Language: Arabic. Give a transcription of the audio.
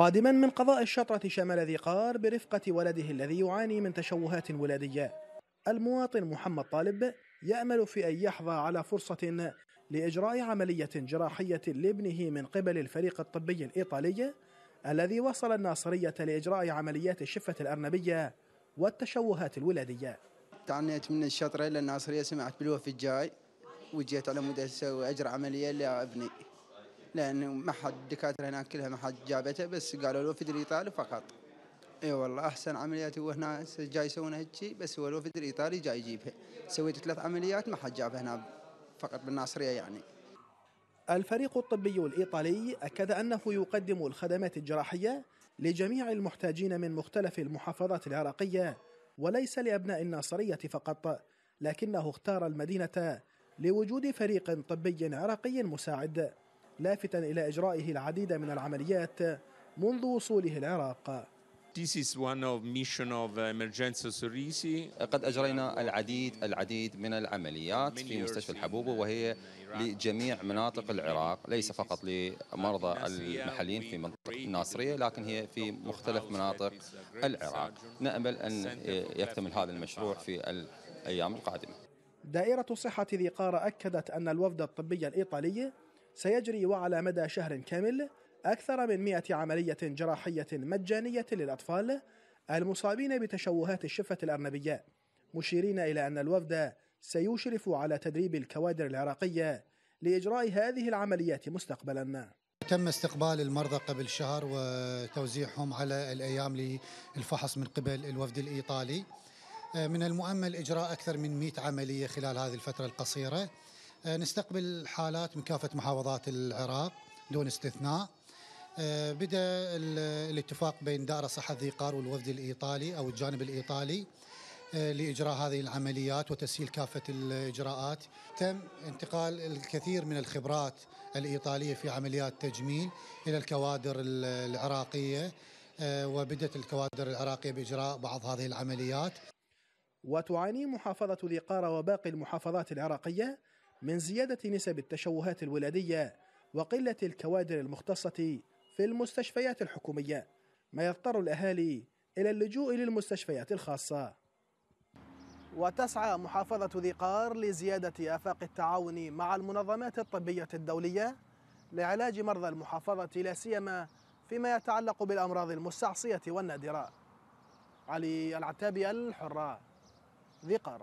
قادما من قضاء الشطرة شمال ذي قار برفقة ولده الذي يعاني من تشوهات ولادية المواطن محمد طالب يأمل في أن يحظى على فرصة لإجراء عملية جراحية لابنه من قبل الفريق الطبي الإيطالي الذي وصل الناصرية لإجراء عمليات الشفة الأرنبية والتشوهات الولادية تعنيت من الشطرة للناصرية الناصرية سمعت بالوفي الجاي وجيت على مود أسوي أجرى عملية لابني لانه ما حد الدكاتره هناك كلها ما حد جابته بس قالوا له الايطالي فقط اي والله احسن عمليات هو هنا جاي يسوونها هيجي بس هو الوفد الايطالي جاي يجيبها سويت ثلاث عمليات ما حد جابها هنا فقط بالناصريه يعني الفريق الطبي الايطالي اكد انه يقدم الخدمات الجراحيه لجميع المحتاجين من مختلف المحافظات العراقيه وليس لابناء الناصريه فقط لكنه اختار المدينه لوجود فريق طبي عراقي مساعد لافتا إلى إجرائه العديد من العمليات منذ وصوله العراق uh, قد أجرينا العديد العديد من العمليات في مستشفى uh, الحبوب وهي لجميع مناطق العراق ليس فقط لمرضى المحليين في منطقة الناصرية لكن هي في مختلف مناطق uh, العراق نأمل أن يكتمل هذا المشروع في الأيام القادمة دائرة صحة ذي قارة أكدت أن الوفد الطبي الإيطالي سيجري وعلى مدى شهر كامل أكثر من 100 عملية جراحية مجانية للأطفال المصابين بتشوهات الشفة الأرنبية مشيرين إلى أن الوفد سيشرف على تدريب الكوادر العراقية لإجراء هذه العمليات مستقبلا تم استقبال المرضى قبل شهر وتوزيعهم على الأيام للفحص من قبل الوفد الإيطالي من المؤمل إجراء أكثر من 100 عملية خلال هذه الفترة القصيرة آه، نستقبل حالات من كافة محافظات العراق دون استثناء آه، بدأ الاتفاق بين دائره صحة ذي قار والوفد الإيطالي أو الجانب الإيطالي آه، لإجراء هذه العمليات وتسهيل كافة الإجراءات تم انتقال الكثير من الخبرات الإيطالية في عمليات تجميل إلى الكوادر العراقية وبدت الكوادر العراقية بإجراء بعض هذه العمليات وتعاني محافظة ذي قارة وباقي المحافظات العراقية من زيادة نسب التشوهات الولادية وقلة الكوادر المختصة في المستشفيات الحكومية ما يضطر الأهالي إلى اللجوء للمستشفيات الخاصة وتسعى محافظة ذي قار لزيادة آفاق التعاون مع المنظمات الطبية الدولية لعلاج مرضى المحافظة لا سيما فيما يتعلق بالأمراض المستعصية والنادرة علي العتابي الحرة ذي قار